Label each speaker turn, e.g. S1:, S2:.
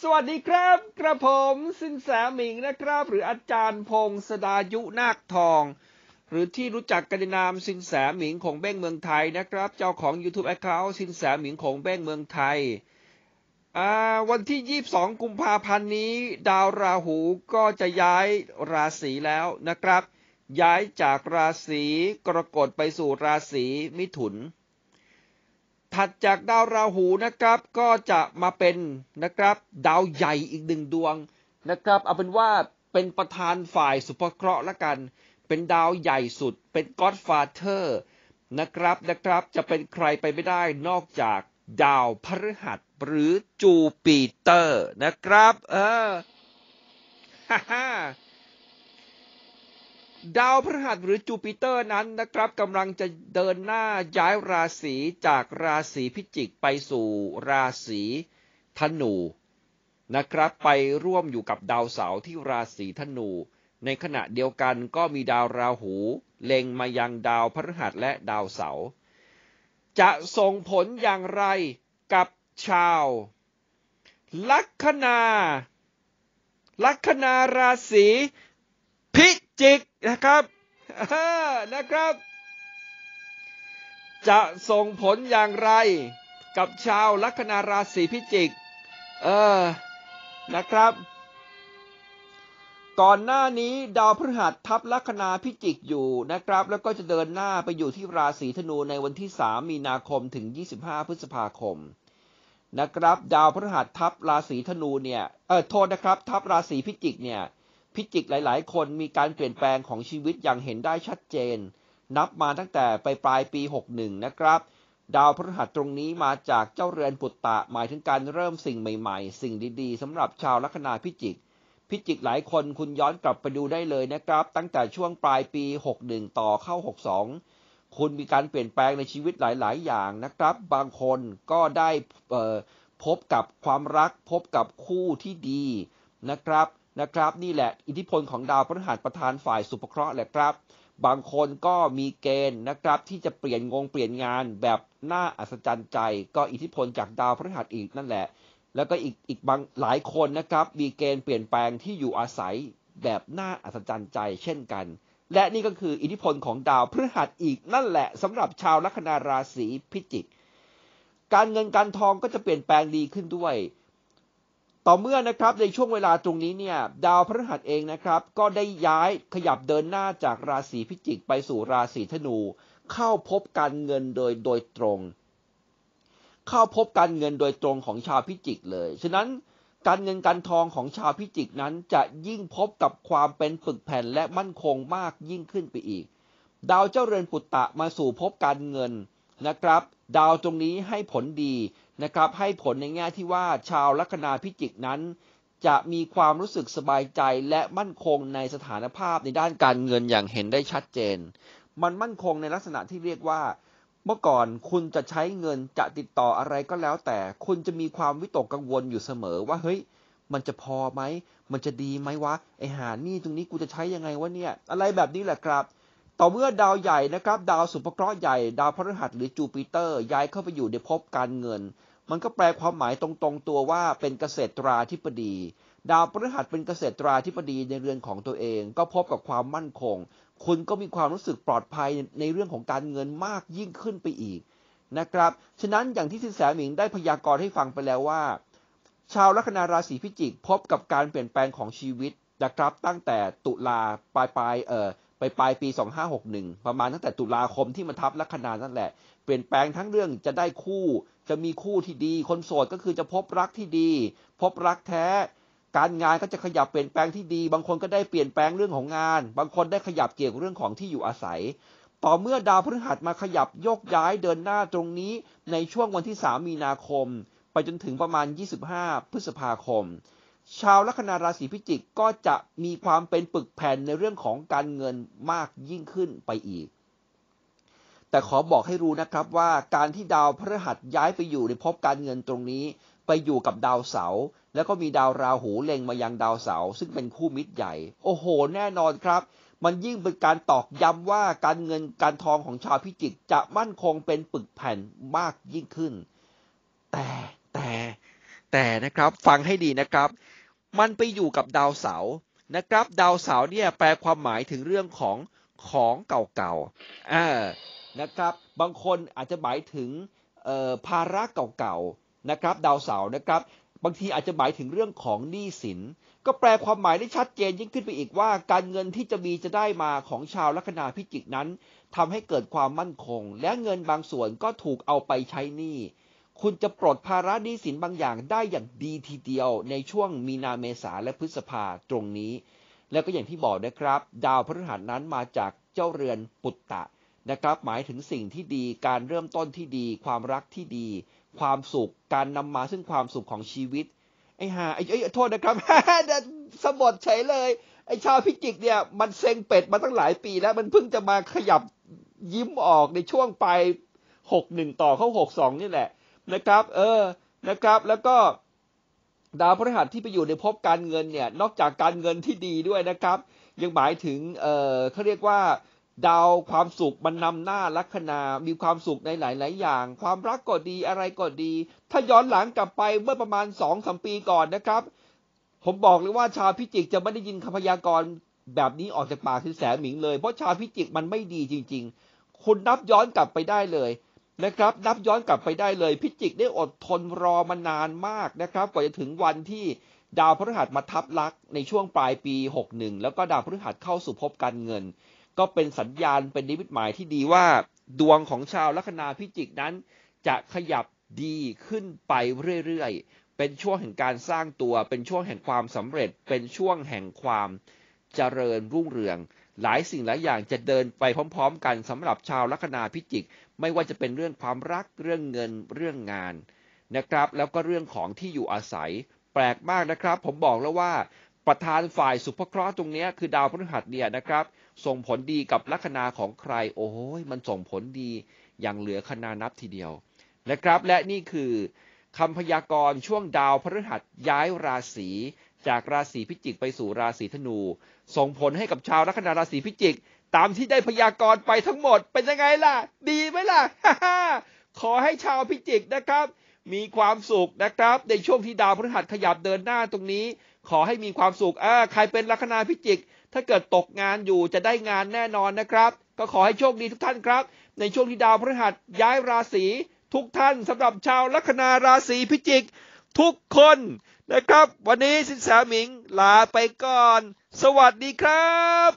S1: สวัสดีครับกระผมสินแสหมิงนะครับหรืออาจารย์พงศดายุนาคทอง หรือที่รู้จักกันในนามสินแสหมิงของเบ้งเมืองไทยนะครับ เจ้าของ YouTube Account สินแสหมิงของเบ้งเมืองไทย วันที่ 22 กุมภาพันธ์นี้ ดาวราหูก็จะย้ายราศีแล้วนะครับ ย้ายจากราศีกรกฎไปสู่ราศีมิถุนถัดจากดาวราหูนะครับ ก็จะมาเป็นนะครับ ดาวใหญ่อีกหนึ่งดวงนะครับ เอาเป็นว่าเป็นประธานฝ่ายสุภเคราะห์ละกัน เป็นดาวใหญ่สุดเป็นก็อดฟาเธอร์ นะครับนะครับจะเป็นใครไปไม่ได้นอกจากดาวพฤหัสหรือจูปิเตอร์นะครับ เออฮ่าดาวพฤหัสหรือจูปิเตอร์นั้นนะครับกำลังจะเดินหน้าย้ายราศีจากราศีพิจิกไปสู่ราศีธนู นะครับไปร่วมอยู่กับดาวเสาร์ที่ราศีธนู ในขณะเดียวกันก็มีดาวราหูเล็งมายังดาวพฤหัสและดาวเสาร์จะส่งผลอย่างไรกับชาว ลัคนา ลัคนาราศีพิจิกนะครับนะครับ จะส่งผลอย่างไรกับชาวลัคนาราศีพิจิก เออ นะครับ ก่อนหน้านี้ ดาวพฤหัสทับลัคนาพิจิกอยู่นะครับ แล้วก็จะเดินหน้าไปอยู่ที่ราศีธนูในวันที่ 3 มีนาคมถึง 25 พฤษภาคม นะครับ ดาวพฤหัสทับราศีธนูเนี่ย เออโทษนะครับ ทับราศีพิจิกเนี่ยพิจิกหลาย ๆ คนมีการเปลี่ยนแปลงของชีวิตอย่างเห็นได้ชัดเจน นับมาตั้งแต่ไปปลายปี 61 นะครับ ดาวพฤหัสตรงนี้มาจากเจ้าเรือนปุตตะหมายถึงการเริ่มสิ่งใหม่ ๆ สิ่งดี ๆสำหรับชาวลัคนาพิจิกพิจิกหลายคนคุณย้อนกลับไปดูได้เลยนะครับ ตั้งแต่ช่วงปลายปี 61 ต่อเข้า 62 คุณมีการเปลี่ยนแปลงในชีวิตหลาย ๆ อย่างนะครับ บางคนก็ได้พบกับความรักพบกับคู่ที่ดีนะครับนะครับนี่แหละอิทธิพลของดาวพฤหัสประธานฝ่ายสุภเคราะห์แหละครับบางคนก็มีเกณฑ์นะครับที่จะเปลี่ยนงงเปลี่ยนงานแบบน่าอัศจรรย์ใจ ก็อิทธิพลจากดาวพฤหัสอีกนั่นแหละ แล้วก็อีกอีกบางหลายคนนะครับมีเกณฑ์เปลี่ยนแปลงที่อยู่อาศัยแบบน่าอัศจรรย์ใจเช่นกัน และนี่ก็คืออิทธิพลของดาวพฤหัสอีก นั่นแหละสำหรับชาวลัคนาราศีพิจิก การเงินการทองก็จะเปลี่ยนแปลงดีขึ้นด้วยต่อเมื่อนะครับในช่วงเวลาตรงนี้เนี่ยดาวพฤหัสเองนะครับ ก็ได้ย้ายขยับเดินหน้าจากราศีพิจิกไปสู่ราศีธนูเข้าพบการเงินโดยโดยตรงเข้าพบการเงินโดยตรงของชาวพิจิกเลยฉะนั้นการเงินการทองของชาวพิจิกนั้นจะยิ่งพบกับความเป็นฝึกแผ่นและมั่นคงมากยิ่งขึ้นไปอีก ดาวเจ้าเรือนปุตตะมาสู่พบการเงินนะครับ ดาวตรงนี้ให้ผลดีนะครับให้ผลในแง่ที่ว่าชาวลัคนาพิจิกนั้น จะมีความรู้สึกสบายใจและมั่นคงในสถานภาพในด้านการเงินอย่างเห็นได้ชัดเจน มันมั่นคงในลักษณะที่เรียกว่า เมื่อก่อนคุณจะใช้เงินจะติดต่ออะไรก็แล้วแต่คุณจะมีความวิตกกังวลอยู่เสมอว่าเฮ้ยมันจะพอไหมมันจะดีไหมวะไอหานี่ตรงนี้กูจะใช้ยังไงวะเนี่ยอะไรแบบนี้แหละครับต่อเมื่อดาวใหญ่นะครับ ดาวสุภเคราะห์ใหญ่ ดาวพฤหัส หรือจูปิเตอร์ย้ายเข้าไปอยู่ในภพการเงิน มันก็แปลความหมายตรง ๆ ตัวว่าเป็นเกษตราธิปดี ดาวพฤหัสเป็นเกษตราธิปดีในเรือนของตัวเองก็พบกับความมั่นคง คุณก็มีความรู้สึกปลอดภัยในเรื่องของการเงินมากยิ่งขึ้นไปอีกนะครับฉะนั้นอย่างที่สินแสหมิงได้พยากรณ์ให้ฟังไปแล้วว่า ชาวลัคนาราศีพิจิกพบกับการเปลี่ยนแปลงของชีวิตนะครับตั้งแต่ตุลาปลายปลายเอ่อไปปลายปี2561ประมาณตั้งแต่ตุลาคมที่มันทับลัคนานั่นแหละเปลี่ยนแปลงทั้งเรื่องจะได้คู่จะมีคู่ที่ดี คนโสดก็คือจะพบรักที่ดีพบรักแท้ การงานก็จะขยับเปลี่ยนแปลงที่ดี บางคนก็ได้เปลี่ยนแปลงเรื่องของงาน บางคนได้ขยับเกี่ยวกับเรื่องของที่อยู่อาศัยต่อเมื่อดาวพฤหัสมาขยับโยกย้ายเดินหน้าตรงนี้ในช่วงวันที่3มีนาคม ไปจนถึงประมาณ 25 พฤษภาคมชาวลัคนาราศีพิจิกก็จะมีความเป็นปึกแผ่นในเรื่องของการเงินมากยิ่งขึ้นไปอีก แต่ขอบอกให้รู้นะครับว่าการที่ดาวพฤหัสย้ายไปอยู่ในภพการเงินตรงนี้ไปอยู่กับดาวเสาร์แล้วก็มีดาวราหูเล็งมายังดาวเสาร์ซึ่งเป็นคู่มิตรใหญ่ โอ้โห แน่นอนครับ มันยิ่งเป็นการตอกย้ำว่าการเงินการทองของชาวพิจิกจะมั่นคงเป็นปึกแผ่นมากยิ่งขึ้น แต่แต่แต่นะครับฟังให้ดีนะครับมันไปอยู่กับดาวเสาร์นะครับ ดาวเสาร์เนี่ยแปลความหมายถึงเรื่องของของเก่าๆอ่านะครับบางคนอาจจะหมายถึงภาระเก่าๆนะครับ ดาวเสาร์นะครับบางทีอาจจะหมายถึงเรื่องของหนี้สินก็แปลความหมายได้ชัดเจนยิ่งขึ้นไปอีกว่าการเงินที่จะมีจะได้มาของชาวลัคนาพิจิกนั้น ทำให้เกิดความมั่นคง และเงินบางส่วนก็ถูกเอาไปใช้หนี้คุณจะปลดภาระหนี้สินบางอย่างได้อย่างดีทีเดียว ในช่วงมีนาเมษาและพฤษภาตรงนี้ แล้วก็อย่างที่บอกนะครับ ดาวพฤหัสนั้นมาจากเจ้าเรือนปุตตะนะครับ หมายถึงสิ่งที่ดี การเริ่มต้นที่ดี ความรักที่ดี ความสุข การนำมาซึ่งความสุขของชีวิต ไอ้ฮ่าไอ้โทษนะครับ สมบทเฉยเลย ไอ้ชาวพิจิกเนี่ยมันเซ็งเป็ดมาตั้งหลายปีแล้วมันเพิ่งจะมาขยับยิ้มออกในช่วงไปหกหนึ่งต่อเข้าหกสองนี่แหละนะครับ เออ นะครับ แล้วก็ดาวพฤหัสที่ไปอยู่ในภพการเงินเนี่ย นอกจากการเงินที่ดีด้วยนะครับ ยังหมายถึง เออเขาเรียกว่าดาวความสุขมันนำหน้าลัคนามีความสุขในหลาย ๆ อย่าง ความรักก็ดีอะไรก็ดี ถ้าย้อนหลังกลับไปเมื่อประมาณสองสมปีก่อนนะครับ ผมบอกเลยว่าชาวพิจิกจะไม่ได้ยินคำพยากรณ์แบบนี้ออกจากปากคือแสหมิงเลย เพราะชาวพิจิกมันไม่ดีจริง ๆ คุณนับย้อนกลับไปได้เลยนะครับนับย้อนกลับไปได้เลย พิจิกได้อดทนรอมานานมากนะครับกว่าจะถึงวันที่ดาวพฤหัสมาทับลักในช่วงปลายปี61แล้วก็ดาวพฤหัสเข้าสู่ภพการเงิน ก็เป็นสัญญาณเป็นนิมิตหมายที่ดีว่าดวงของชาวลัคนาพิจิกนั้นจะขยับดีขึ้นไปเรื่อยๆเป็นช่วงแห่งการสร้างตัว เป็นช่วงแห่งความสำเร็จ เป็นช่วงแห่งความเจริญรุ่งเรือง หลายสิ่งหลายอย่างจะเดินไปพร้อม ๆ กันสำหรับชาวลัคนาพิจิก ไม่ว่าจะเป็นเรื่องความรักเรื่องเงินเรื่องงาน นะครับ แล้วก็เรื่องของที่อยู่อาศัย แปลกมากนะครับ ผมบอกแล้วว่าประธานฝ่ายสุภเคราะห์ตรงนี้คือ ดาวพฤหัสเนี่ยนะครับ ส่งผลดีกับลัคนาของใครโอ้ยมันส่งผลดีอย่างเหลือคณานับทีเดียวนะครับและนี่คือคำพยากรณ์ช่วงดาวพฤหัสย้ายราศีจากราศีพิจิกไปสู่ราศีธนู ส่งผลให้กับชาวลัคนา ราศีพิจิก ตามที่ได้พยากรณ์ไปทั้งหมดเป็นยังไงล่ะ ดีไหมล่ะขอให้ชาวพิจิกนะครับ มีความสุขนะครับ ในช่วงที่ดาวพฤหัสขยับเดินหน้าตรงนี้ ขอให้มีความสุขอ่าใครเป็นลัคนาพิจิก ถ้าเกิดตกงานอยู่จะได้งานแน่นอนนะครับ ก็ขอให้โชคดีทุกท่านครับ ในช่วงที่ดาวพฤหัสย้ายราศีทุกท่านสำหรับชาวลัคนาราศีพิจิก ทุกคนนะครับ วันนี้สินแสหมิงลาไปก่อน สวัสดีครับ